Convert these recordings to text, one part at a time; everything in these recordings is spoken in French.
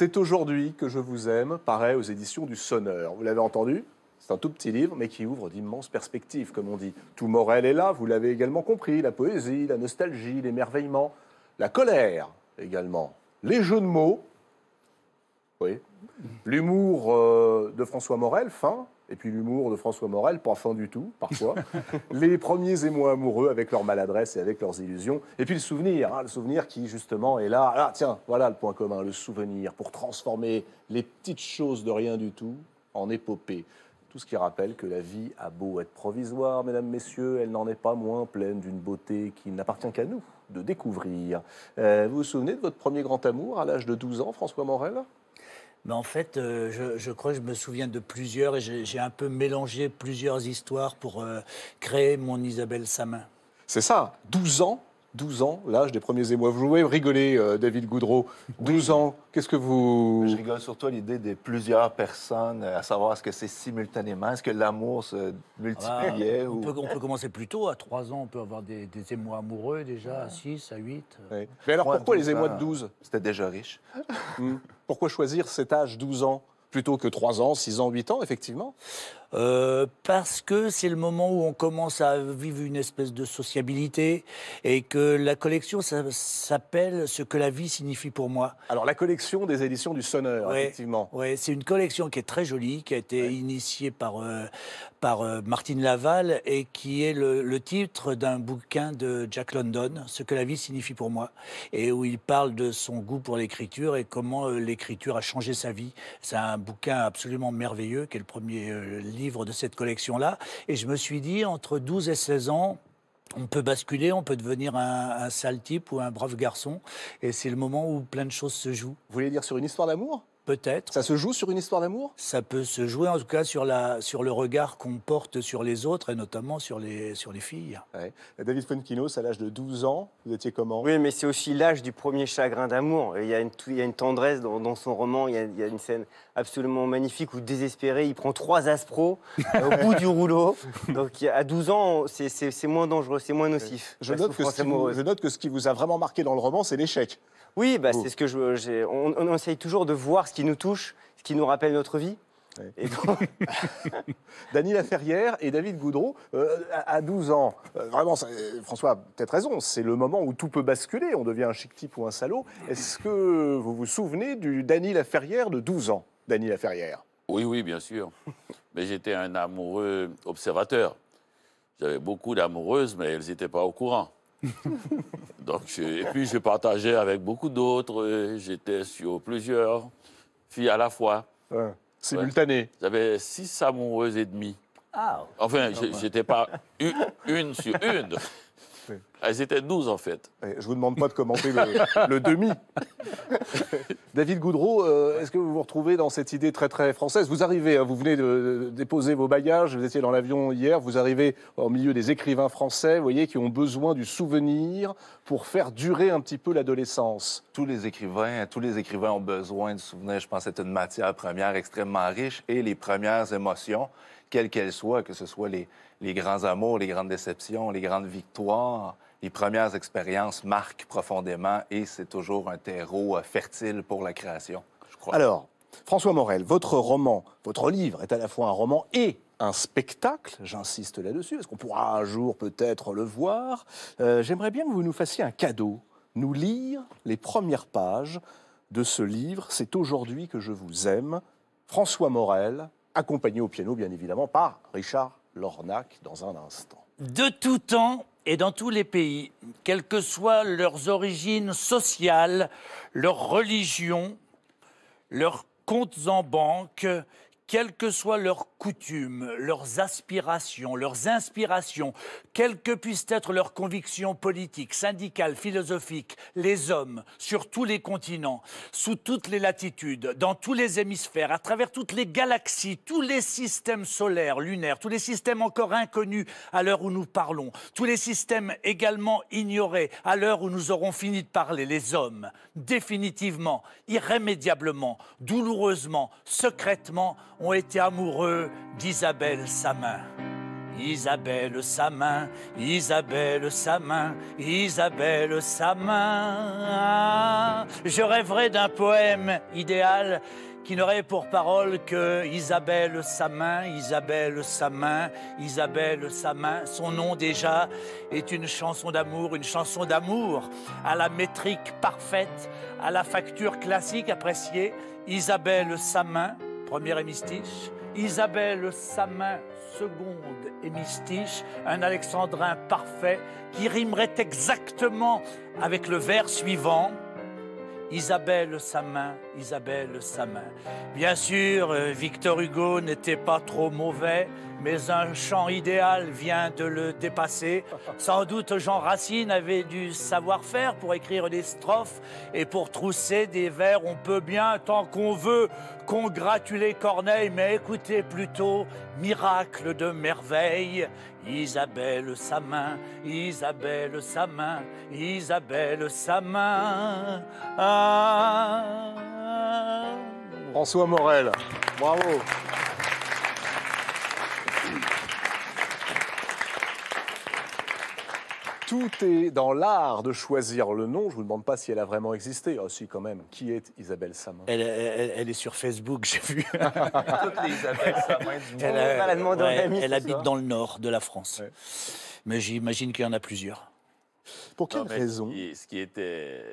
C'est aujourd'hui que je vous aime, paraît aux éditions du Sonneur. Vous l'avez entendu c'est un tout petit livre, mais qui ouvre d'immenses perspectives, comme on dit. Tout Morel est là, vous l'avez également compris, la poésie, la nostalgie, l'émerveillement, la colère également, les jeux de mots, oui, l'humour euh, de François Morel, fin, et puis l'humour de François Morel, pas fin du tout, parfois. les premiers émois amoureux avec leur maladresse et avec leurs illusions. Et puis le souvenir, hein, le souvenir qui justement est là. Ah tiens, voilà le point commun, le souvenir, pour transformer les petites choses de rien du tout en épopée. Tout ce qui rappelle que la vie a beau être provisoire, mesdames, messieurs, elle n'en est pas moins pleine d'une beauté qui n'appartient qu'à nous de découvrir. Euh, vous vous souvenez de votre premier grand amour à l'âge de 12 ans, François Morel mais en fait, euh, je, crois que je me souviens de plusieurs et j'ai un peu mélangé plusieurs histoires pour euh, créer mon Isabelle Samin. C'est ça, 12 ans 12 ans, l'âge des premiers émois. Vous jouez, rigoler, euh, David Goudreau. 12 ans, qu'est-ce que vous... Je rigole surtout l'idée des plusieurs personnes, à savoir est-ce que c'est simultanément, est-ce que l'amour se multipliait ah, on, peut, commencer plus tôt, à 3 ans, on peut avoir des, émois amoureux déjà, à 6, à 8. Mais alors pourquoi les émois de 12 C'était déjà riche. Hmm. Pourquoi choisir cet âge 12 ans plutôt que 3 ans, 6 ans, 8 ans, effectivement euh, parce que c'est le moment où on commence à vivre une espèce de sociabilité et que la collection s'appelle Ce que la vie signifie pour moi. Alors la collection des éditions du Sonneur, effectivement. Oui, c'est une collection qui est très jolie, qui a été initiée par, euh, par euh, Martine Laval et qui est le, titre d'un bouquin de Jack London, Ce que la vie signifie pour moi, et où il parle de son goût pour l'écriture et comment euh, l'écriture a changé sa vie. C'est un bouquin absolument merveilleux qui est le premier euh, livre de cette collection-là. Et je me suis dit, entre 12 et 16 ans, on peut basculer, on peut devenir un, un sale type ou un brave garçon. Et c'est le moment où plein de choses se jouent. Vous voulez dire sur une histoire d'amour Peut-être. Ça se joue sur une histoire d'amour Ça peut se jouer en tout cas sur, la, sur le regard qu'on porte sur les autres et notamment sur les, sur les filles. Ouais. David Fuenquinos, à l'âge de 12 ans, vous étiez comment Oui, mais c'est aussi l'âge du premier chagrin d'amour. Il, il, y a une tendresse dans, son roman, il y a une scène absolument magnifique ou désespéré. Il prend trois aspro euh, au bout du rouleau. Donc à 12 ans, c'est moins dangereux, c'est moins nocif. Je note, que ce je note que ce qui vous a vraiment marqué dans le roman, c'est l'échec. Oui, bah, oh. c'est ce que je. On, on, essaye toujours de voir ce qui nous touche, ce qui nous rappelle notre vie. Dany Laferrière et David Goudreau, euh, à 12 ans, euh, vraiment, François peut-être raison, c'est le moment où tout peut basculer, on devient un chic type ou un salaud. Est-ce que vous vous souvenez du Dany Laferrière de 12 ans Dany Laferrière. Oui, oui, bien sûr. mais j'étais un amoureux observateur. J'avais beaucoup d'amoureuses, mais elles n'étaient pas au courant. Donc, et puis, je partageais avec beaucoup d'autres. J'étais sur plusieurs filles à la fois. Simultané. J'avais six amoureuses et demie. Ah. enfin, ah, bah. j'étais pas une sur une. Elles ah, étaient 12 en fait. Eh, je ne vous demande pas de commenter le, demi. David Goudreau, euh, est-ce que vous vous retrouvez dans cette idée très très française Vous arrivez, hein, vous venez de déposer vos bagages, vous étiez dans l'avion hier, vous arrivez au milieu des écrivains français, vous voyez, qui ont besoin du souvenir pour faire durer un petit peu l'adolescence. Tous les écrivains, tous les écrivains ont besoin de souvenirs. Je pense que c'est une matière première extrêmement riche et les premières émotions, quelles qu'elles soient, que ce soit les grands amours, les grandes déceptions, les grandes victoires, les premières expériences marquent profondément et c'est toujours un terreau euh, fertile pour la création, je crois. Alors, François Morel, votre roman, votre livre est à la fois un roman et un spectacle, j'insiste là-dessus, parce qu'on pourra un jour peut-être le voir. Euh, j'aimerais bien que vous nous fassiez un cadeau, nous lire les premières pages de ce livre, C'est aujourd'hui que je vous aime, François Morel, accompagné au piano bien évidemment par Richard Lornac dans un instant. De tout temps, et dans tous les pays, quelles que soient leurs origines sociales, leur religion, leurs comptes en banque, quelles que soient leurs coutumes, leurs aspirations, leurs inspirations, quelles que puissent être leurs convictions politiques, syndicales, philosophiques, les hommes, sur tous les continents, sous toutes les latitudes, dans tous les hémisphères, à travers toutes les galaxies, tous les systèmes solaires, lunaires, tous les systèmes encore inconnus à l'heure où nous parlons, tous les systèmes également ignorés à l'heure où nous aurons fini de parler, les hommes, définitivement, irrémédiablement, douloureusement, secrètement, ont été amoureux d'Isabelle Samin. Isabelle main, Isabelle Samin, Isabelle main Je rêverais d'un poème idéal qui n'aurait pour parole que Isabelle Samin, Isabelle main, Isabelle main Son nom déjà est une chanson d'amour, une chanson d'amour à la métrique parfaite, à la facture classique appréciée. Isabelle main, premier hémistiche, Isabelle sa main. seconde hémistiche, un alexandrin parfait qui rimerait exactement avec le vers suivant. Isabelle sa main. Isabelle sa main. Bien sûr, euh, Victor Hugo n'était pas trop mauvais, mais un chant idéal vient de le dépasser. Sans doute Jean Racine avait du savoir-faire pour écrire des strophes et pour trousser des vers. On peut bien, tant qu'on veut, congratuler Corneille, mais écoutez plutôt Miracle de merveille. Isabelle sa main, Isabelle sa main, Isabelle sa main. Ah. François Morel. Bravo. Tout est dans l'art de choisir le nom. Je ne vous demande pas si elle a vraiment existé. aussi ah, quand même. Qui est Isabelle Samin elle, est sur Facebook, j'ai vu. Toutes les Elle, euh, habite dans le nord de la France. Mais j'imagine qu'il y en a plusieurs. Pour quelle raison ce qui, était,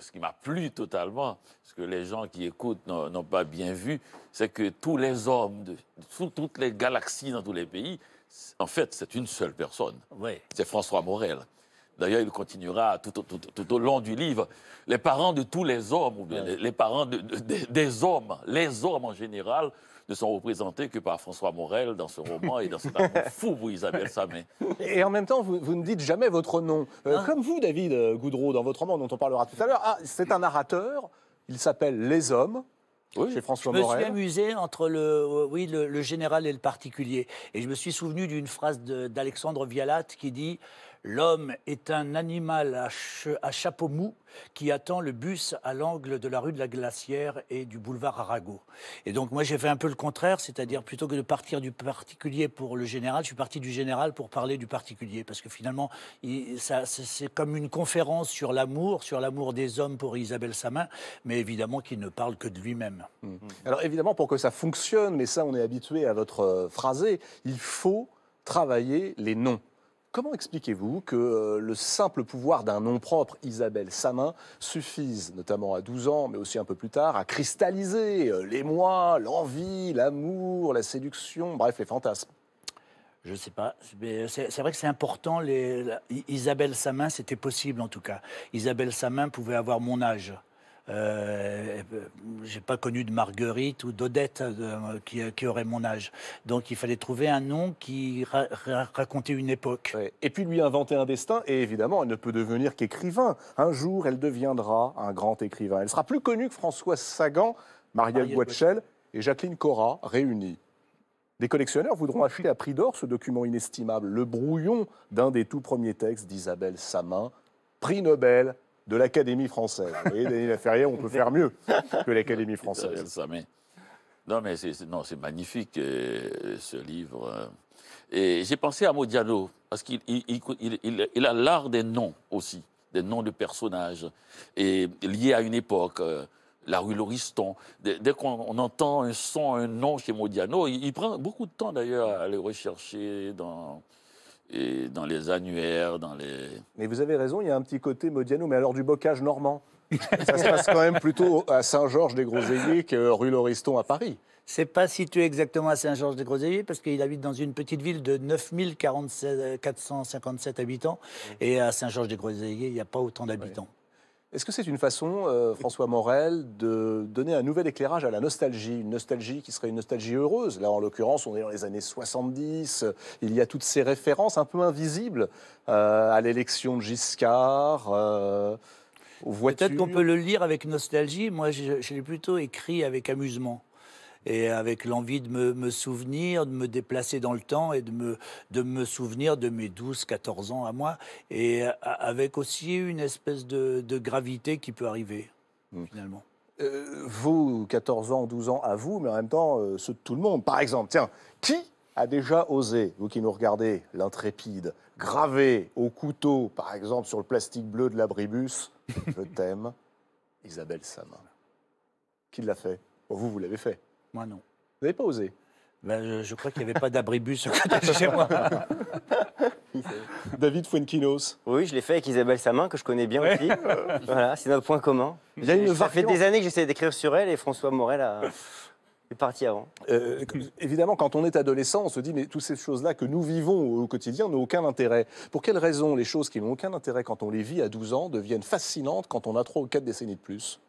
ce qui m'a plu totalement, ce que les gens qui écoutent n'ont pas bien vu, c'est que tous les hommes, de, toutes les galaxies dans tous les pays, en fait, c'est une seule personne. C'est François Morel. D'ailleurs, il continuera tout, au long du livre. Les parents de tous les hommes, ou les, parents des hommes, les hommes en général, ne sont représentés que par François Morel dans ce roman et dans cet amour fou vous, Isabelle Samet. Et en même temps, vous, ne dites jamais votre nom. Euh, comme vous, David euh, Goudreau, dans votre roman dont on parlera tout à l'heure, ah, c'est un narrateur, il s'appelle Les Hommes. Oui, chez François Morel. je me suis amusé entre le, euh, oui, le, le, général et le particulier. Et je me suis souvenu d'une phrase d'Alexandre Vialat qui dit L'homme est un animal à, chapeau mou qui attend le bus à l'angle de la rue de la Glacière et du boulevard Arago. Et donc moi j'ai fait un peu le contraire, c'est-à-dire plutôt que de partir du particulier pour le général, je suis parti du général pour parler du particulier, parce que finalement c'est comme une conférence sur l'amour, sur l'amour des hommes pour Isabelle Samin, mais évidemment qu'il ne parle que de lui-même. Mmh. Alors évidemment pour que ça fonctionne, mais ça on est habitué à votre euh, phrasé, il faut travailler les noms. Comment expliquez-vous que euh, le simple pouvoir d'un nom propre, Isabelle Samin, suffise, notamment à 12 ans, mais aussi un peu plus tard, à cristalliser euh, l'émoi, l'envie, l'amour, la séduction, bref, les fantasmes je ne sais pas. Euh, c'est vrai que c'est important. Isabelle Samin, c'était possible en tout cas. Isabelle Samin pouvait avoir mon âge. Je euh, euh, j'ai pas connu de Marguerite ou d'Odette euh, qui, aurait mon âge. Donc il fallait trouver un nom qui racontait une époque. Et puis lui inventer un destin. Et évidemment, elle ne peut devenir qu'écrivain. Un jour, elle deviendra un grand écrivain. Elle sera plus connue que Françoise Sagan, Marielle, Marielle et Jacqueline Cora réunies. Des collectionneurs voudront acheter à prix d'or ce document inestimable, le brouillon d'un des tout premiers textes d'Isabelle Samin, prix Nobel de l'Académie française. Vous voyez, Daniel Ferrière, on peut faire mieux que l'Académie française. Ça, mais... Non, mais c'est, non, c'est magnifique, euh, ce livre. Et j'ai pensé à Modiano, parce qu'il a l'art des noms aussi, des noms de personnages, et liés à une époque. Euh, la rue Lauriston. Dès, qu'on entend un son, un nom chez Modiano, il, prend beaucoup de temps d'ailleurs à aller rechercher dans, et dans les annuaires, dans les... Mais vous avez raison, il y a un petit côté Modiano, mais alors du bocage normand. Ça se passe quand même plutôt à Saint-Georges-des-Groseilliers que rue Lauriston à Paris. C'est pas situé exactement à Saint-Georges-des-Groseilliers parce qu'il habite dans une petite ville de 9457 habitants. Et à Saint-Georges-des-Groseilliers, il n'y a pas autant d'habitants. Est-ce que c'est une façon, euh, François Morel, de donner un nouvel éclairage à la nostalgie Une nostalgie qui serait une nostalgie heureuse. Là, en l'occurrence, on est dans les années 70. Euh, il y a toutes ces références un peu invisibles euh, à l'élection de Giscard. Euh, Peut-être qu'on peut le lire avec nostalgie. Moi, je l'ai plutôt écrit avec amusement et avec l'envie de me, souvenir, de me déplacer dans le temps et de me, de me souvenir de mes 12-14 ans à moi, et avec aussi une espèce de, gravité qui peut arriver, hmm. finalement. Euh, vous, 14 ans, 12 ans à vous, mais en même temps, euh, ceux de tout le monde. Par exemple, tiens, qui a déjà osé, vous qui nous regardez, l'intrépide, graver au couteau, par exemple, sur le plastique bleu de l'abribus, je t'aime, Isabelle Samin. Qui l'a fait Vous, vous l'avez fait. Moi, non. Vous n'avez pas osé ben, je, crois qu'il n'y avait pas d'abribus chez moi. David Fuenquinos. Oui, je l'ai fait avec Isabelle Samin, que je connais bien aussi. voilà, c'est notre point commun. Il Ça fait des années que j'essaie d'écrire sur elle et François Morel est parti avant. Euh, évidemment, quand on est adolescent, on se dit, mais toutes ces choses-là que nous vivons au quotidien n'ont aucun intérêt. Pour quelles raisons les choses qui n'ont aucun intérêt quand on les vit à 12 ans deviennent fascinantes quand on a 3 ou 4 décennies de plus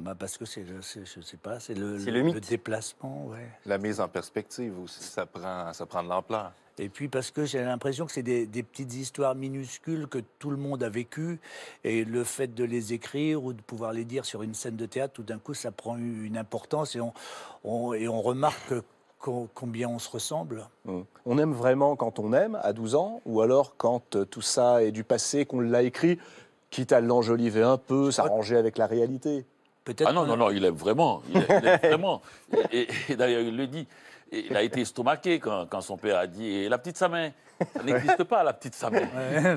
bah parce que c'est, je sais pas, c'est le, déplacement, ouais. La mise en perspective aussi, ça prend, ça prend de l'ampleur. Et puis parce que j'ai l'impression que c'est des, petites histoires minuscules que tout le monde a vécues. Et le fait de les écrire ou de pouvoir les dire sur une scène de théâtre, tout d'un coup, ça prend une importance et on, et on remarque combien on se ressemble. Mmh. On aime vraiment quand on aime, à 12 ans, ou alors quand euh, tout ça est du passé, qu'on l'a écrit, quitte à l'enjoliver un peu, s'arranger avec la réalité ah non, non, non, il aime vraiment. Il, vraiment. Et, d'ailleurs, il le dit. Il a été estomaqué quand, son père a dit La petite Samin. Ça n'existe pas, la petite sa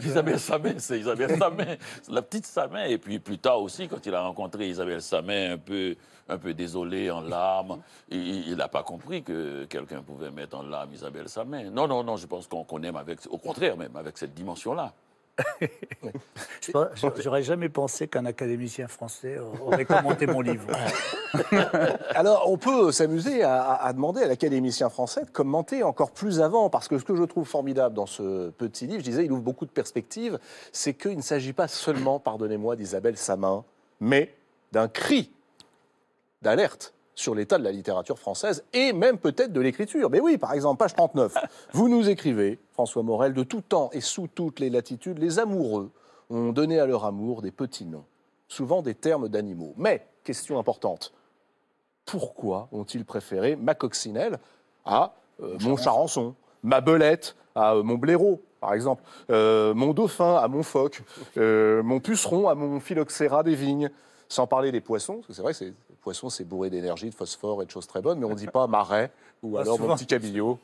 Isabelle Samin, c'est Isabelle Samin. La petite Samin. Et puis plus tard aussi, quand il a rencontré Isabelle Samin, un peu, un peu désolé, en larmes, il n'a pas compris que quelqu'un pouvait mettre en larmes Isabelle Samin. Non, non, non, je pense qu'on aime avec, au contraire même, avec cette dimension-là. J'aurais jamais pensé qu'un académicien français aurait commenté mon livre. Alors, on peut s'amuser à, à, demander à l'académicien français de commenter encore plus avant, parce que ce que je trouve formidable dans ce petit livre, je disais, il ouvre beaucoup de perspectives, c'est qu'il ne s'agit pas seulement, pardonnez-moi, d'Isabelle Samin, mais d'un cri d'alerte sur l'état de la littérature française et même peut-être de l'écriture. Mais oui, par exemple, page 39, vous nous écrivez, François Morel, de tout temps et sous toutes les latitudes, les amoureux ont donné à leur amour des petits noms, souvent des termes d'animaux. Mais, question importante, pourquoi ont-ils préféré ma coccinelle à euh, mon charançon, ma belette à euh, mon blaireau par exemple, euh, mon dauphin à mon phoque, mon puceron à mon phylloxéra des vignes, sans parler des poissons, parce que c'est vrai c'est poisson, c'est bourré d'énergie, de phosphore et de choses très bonnes, mais on ne dit pas marais ou alors mon petit cabillaud,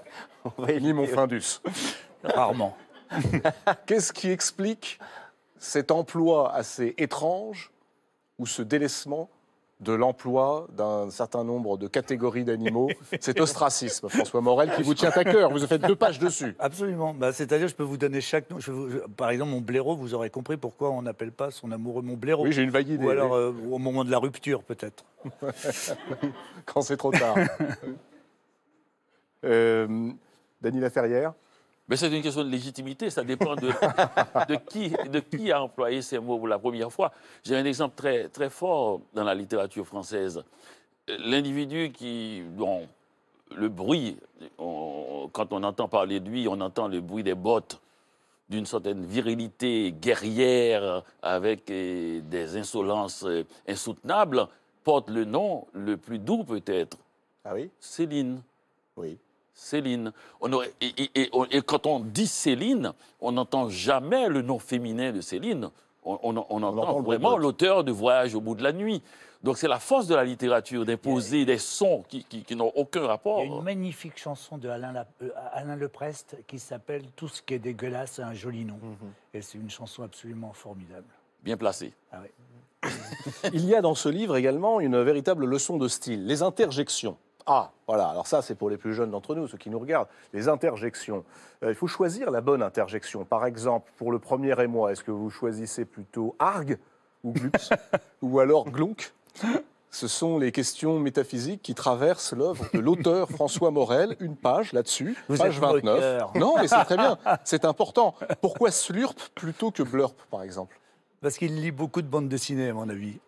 ni mon findus. Rarement. Qu'est-ce qui explique cet emploi assez étrange ou ce délaissement de l'emploi d'un certain nombre de catégories d'animaux. C'est ostracisme, François Morel, qui vous tient à cœur. Vous avez deux pages dessus. Absolument. Bah, C'est-à-dire, je peux vous donner chaque nom. par exemple, mon blaireau, vous aurez compris pourquoi on n'appelle pas son amoureux mon blaireau. Oui, j'ai une vague idée. Ou alors euh, au moment de la rupture, peut-être. Quand c'est trop tard. Euh, Daniela Ferrière mais c'est une question de légitimité, ça dépend de, qui, de qui a employé ces mots pour la première fois. J'ai un exemple très, très fort dans la littérature française. L'individu qui, bon, le bruit, quand on entend parler de lui, on entend le bruit des bottes d'une certaine virilité guerrière avec eh, des insolences eh, insoutenables, porte le nom le plus doux peut-être. Ah oui Céline. Oui. Céline. et, quand on dit Céline, on n'entend jamais le nom féminin de Céline. On, entend, vraiment l'auteur de Voyage au bout de la nuit. Donc c'est la force de la littérature d'imposer des sons qui, n'ont aucun rapport. Il y a une magnifique chanson de Alain, euh, Leprest qui s'appelle Tout ce qui est dégueulasse a un joli nom. Mhm. Et c'est une chanson absolument formidable. Bien placée. Ah Il y a dans ce livre également une véritable leçon de style, les interjections. Ah, voilà, alors ça c'est pour les plus jeunes d'entre nous, ceux qui nous regardent, les interjections. Euh, il faut choisir la bonne interjection. Par exemple, pour le premier émoi, est-ce que vous choisissez plutôt arg ou glups » ou alors glonk ce sont les questions métaphysiques qui traversent l'œuvre de l'auteur François Morel, une page là-dessus, page 29. Non, mais c'est très bien, c'est important. Pourquoi slurp plutôt que blurp, par exemple Parce qu'il lit beaucoup de bandes dessinées, à mon avis.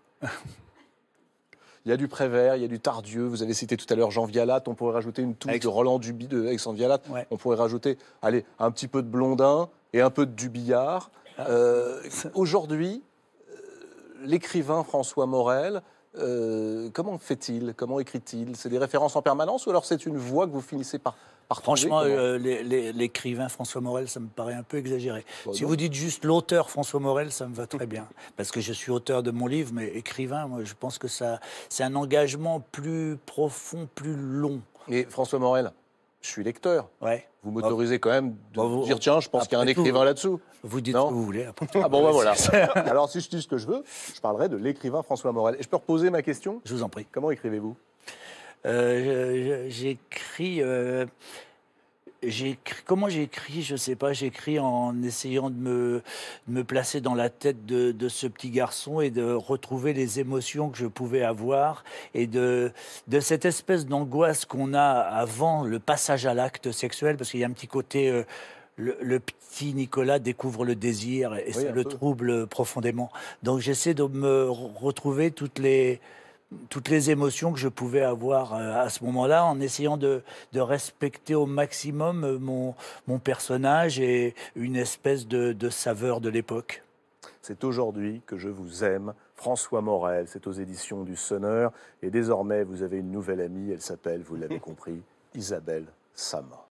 Il y a du Prévert, il y a du Tardieu. Vous avez cité tout à l'heure Jean Vialat. On pourrait rajouter une touche de Roland Duby, de Alexandre Vialat. On pourrait rajouter, allez, un petit peu de Blondin et un peu de Dubillard. Ah. Euh, aujourd'hui, euh, l'écrivain François Morel, euh, comment fait-il Comment écrit-il C'est des références en permanence ou alors c'est une voix que vous finissez par Franchement, euh, l'écrivain François Morel, ça me paraît un peu exagéré. Bah si vous dites juste l'auteur François Morel, ça me va très bien. Parce que je suis auteur de mon livre, mais écrivain, moi, je pense que ça, c'est un engagement plus profond, plus long. Et François Morel je suis lecteur. Ouais. Vous m'autorisez quand même de bah, dire tiens, je pense qu'il y a un écrivain là-dessous. Vous dites ce que vous voulez. Ah bon, bah, voilà. Alors si je dis ce que je veux, je parlerai de l'écrivain François Morel. Et je peux reposer ma question Je vous en prie. Comment écrivez-vous euh, euh, j'écris. comment j'écris Je ne sais pas. J'écris en essayant de me, me, placer dans la tête de, ce petit garçon et de retrouver les émotions que je pouvais avoir et de, de cette espèce d'angoisse qu'on a avant le passage à l'acte sexuel, parce qu'il y a un petit côté. Euh, le, petit Nicolas découvre le désir et ça le trouble profondément. Donc j'essaie de me retrouver toutes les, toutes les émotions que je pouvais avoir euh, à ce moment-là en essayant de, respecter au maximum euh, mon, personnage et une espèce de, de saveur de l'époque. C'est aujourd'hui que je vous aime. François Morel, c'est aux éditions du Sonneur. Et désormais, vous avez une nouvelle amie, elle s'appelle, vous l'avez compris, Isabelle Sama.